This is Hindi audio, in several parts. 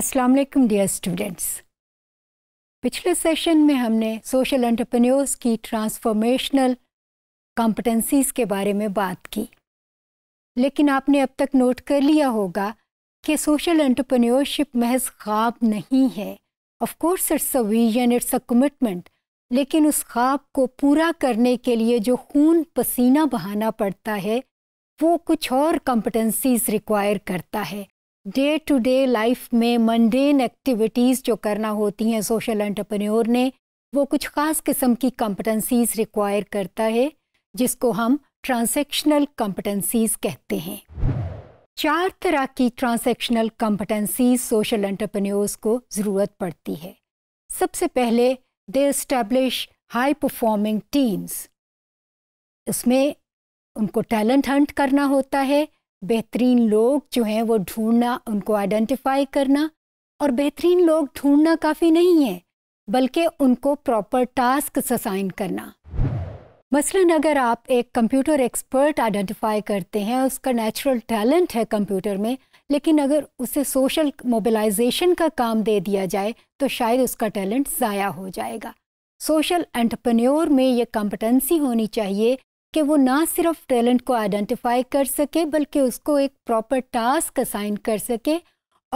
अस्सलाम वालेकुम डियर स्टूडेंट्स पिछले सेशन में हमने सोशल एंटरप्रेन्योर्स की ट्रांसफॉर्मेशनल कॉम्पिटेंसीज के बारे में बात की लेकिन आपने अब तक नोट कर लिया होगा कि सोशल एंटरप्रेन्योरशिप महज ख्वाब नहीं है of course it's a vision it's a commitment लेकिन उस ख्वाब को पूरा करने के लिए जो खून पसीना बहाना पड़ता है वो कुछ और कॉम्पिटेंसीज रिक्वायर करता है डे टू डे लाइफ में मंडेन एक्टिविटीज़ जो करना होती हैं सोशल एंटरप्रेन्योर ने वो कुछ ख़ास किस्म की कॉम्पिटेंसीज रिक्वायर करता है जिसको हम ट्रांसैक्शनल कॉम्पिटेंसीज कहते हैं चार तरह की ट्रांसैक्शनल कॉम्पिटेंसीज सोशल एंटरप्रेन्योर्स को ज़रूरत पड़ती है सबसे पहले they establish high performing teams उसमें उनको टैलेंट हंट करना होता है बेहतरीन लोग जो हैं वो ढूंढना उनको आइडेंटिफाई करना और बेहतरीन लोग ढूंढना काफ़ी नहीं है बल्कि उनको प्रॉपर टास्क असाइन करना मसलन अगर आप एक कंप्यूटर एक्सपर्ट आइडेंटिफाई करते हैं उसका नेचुरल टैलेंट है कंप्यूटर में लेकिन अगर उसे सोशल मोबिलाइजेशन का काम दे दिया जाए तो शायद उसका टैलेंट ज़ाया हो जाएगा सोशल एंटरप्रेन्योर में ये कॉम्पिटेंसी होनी चाहिए कि वो ना सिर्फ टैलेंट को आइडेंटिफाई कर सके बल्कि उसको एक प्रॉपर टास्क असाइन कर सके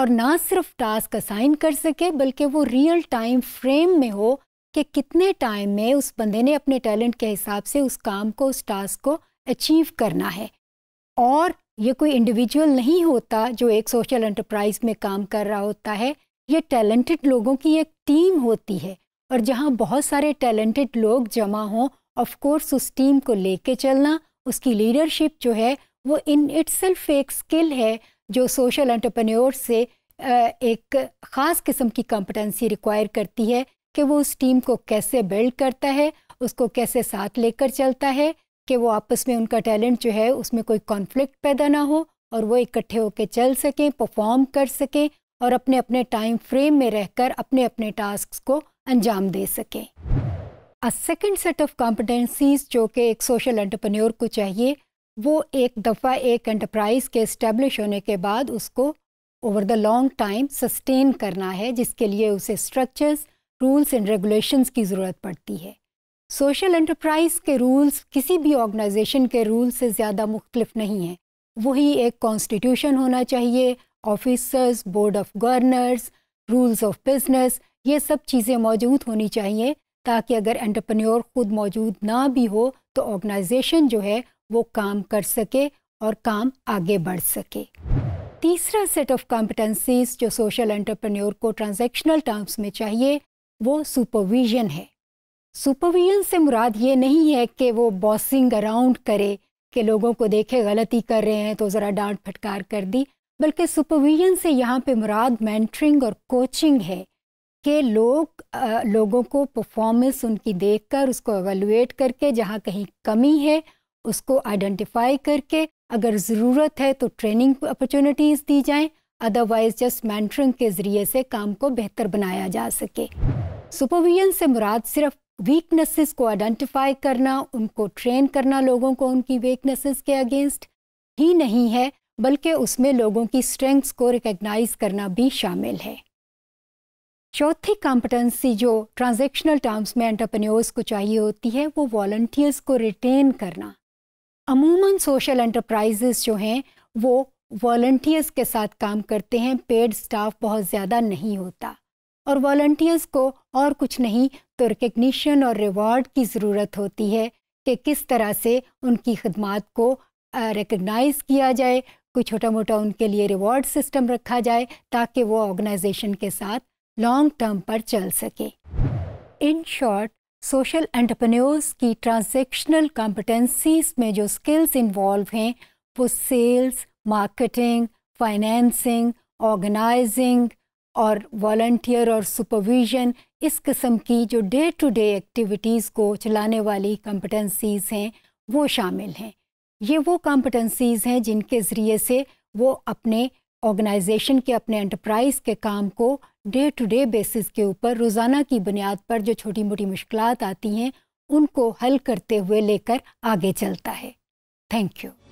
और ना सिर्फ टास्क असाइन कर सके बल्कि वो रियल टाइम फ्रेम में हो कि कितने टाइम में उस बंदे ने अपने टैलेंट के हिसाब से उस काम को उस टास्क को अचीव करना है और ये कोई इंडिविजुअल नहीं होता जो एक सोशल एंटरप्राइज में काम कर रहा होता है ये टैलेंटेड लोगों की एक टीम होती है और जहाँ बहुत सारे टैलेंटेड लोग जमा हों ऑफ कोर्स उस टीम को लेके चलना उसकी लीडरशिप जो है वो इन इट्सल्फ एक स्किल है जो सोशल एंटरप्रेन्योर से एक ख़ास किस्म की कॉम्पिटेंसी रिक्वायर करती है कि वो उस टीम को कैसे बिल्ड करता है उसको कैसे साथ लेकर चलता है कि वो आपस में उनका टैलेंट जो है उसमें कोई कॉन्फ्लिक्ट पैदा ना हो और वो इकट्ठे होकर चल सकें परफॉर्म कर सकें और अपने अपने टाइम फ्रेम में रहकर अपने अपने टास्क को अंजाम दे सकें a second set of competencies जो कि एक सोशल एंटरप्रेन्योर को चाहिए वो एक दफ़ा एक एंटरप्राइज के इस्टेब्लिश होने के बाद उसको over the long time sustain करना है जिसके लिए उसे स्ट्रक्चर्स रूल्स एंड रेगुलेशंस की ज़रूरत पड़ती है सोशल एंटरप्राइज के रूल्स किसी भी ऑर्गेनाइजेशन के रूल से ज़्यादा मुख्तलिफ नहीं हैं वही एक कॉन्स्टिट्यूशन होना चाहिए officers board of governors rules of business ये सब चीज़ें मौजूद होनी चाहिए ताकि अगर एंटरप्रेन्योर ख़ुद मौजूद ना भी हो तो ऑर्गेनाइजेशन जो है वो काम कर सके और काम आगे बढ़ सके तीसरा सेट ऑफ कॉम्पिटेंसीज जो सोशल एंटरप्रेन्योर को ट्रांजेक्शनल टर्म्स में चाहिए वो सुपरविजन है सुपरविजन से मुराद ये नहीं है कि वो बॉसिंग अराउंड करे कि लोगों को देखे गलती कर रहे हैं तो ज़रा डांट फटकार कर दी बल्कि सुपरविजन से यहाँ पे मुराद मैंटरिंग और कोचिंग है के लोग आ, लोगों को परफॉर्मेंस उनकी देखकर उसको एवेलुएट करके जहाँ कहीं कमी है उसको आइडेंटिफाई करके अगर ज़रूरत है तो ट्रेनिंग अपॉर्चुनिटीज़ दी जाएं अदरवाइज जस्ट मैंटरिंग के ज़रिए से काम को बेहतर बनाया जा सके सुपरविजन से मुराद सिर्फ वीकनेसेस को आइडेंटिफाई करना उनको ट्रेन करना लोगों को उनकी वीकनेसेस के अगेंस्ट ही नहीं है बल्कि उसमें लोगों की स्ट्रेंथ्स को रिकग्नाइज करना भी शामिल है चौथी कॉम्पिटेंसी जो ट्रांजेक्शनल टर्म्स में एंटरप्रेन्योर्स को चाहिए होती है वो वॉल्टियर्स को रिटेन करना अमूमन सोशल एंटरप्राइजेस जो हैं वो वॉल्टियर्स के साथ काम करते हैं पेड स्टाफ बहुत ज़्यादा नहीं होता और वॉल्टियर्स को और कुछ नहीं तो रिकग्निशन और रिवॉर्ड की ज़रूरत होती है कि किस तरह से उनकी खदमात को रिकगनाइज़ किया जाए कोई छोटा मोटा उनके लिए रिवॉर्ड सिस्टम रखा जाए ताकि वो ऑर्गेनाइजेशन के साथ लॉन्ग टर्म पर चल सके इन शॉर्ट सोशल एंटरप्रेन्योर्स की ट्रांजेक्शनल कॉम्पिटेंसीज में जो स्किल्स इन्वॉल्व हैं वो सेल्स मार्केटिंग फाइनेंसिंग ऑर्गेनाइजिंग और वॉल्टियर और सुपरविजन इस किस्म की जो डे टू डे एक्टिविटीज़ को चलाने वाली कॉम्पिटेंसीज़ हैं वो शामिल हैं ये वो कॉम्पिटेंसीज़ हैं जिनके ज़रिए से वो अपने ऑर्गेनाइजेशन के अपने एंटरप्राइज के काम को डे टू डे बेसिस के ऊपर रोज़ाना की बुनियाद पर जो छोटी मोटी मुश्किल आती हैं उनको हल करते हुए लेकर आगे चलता है थैंक यू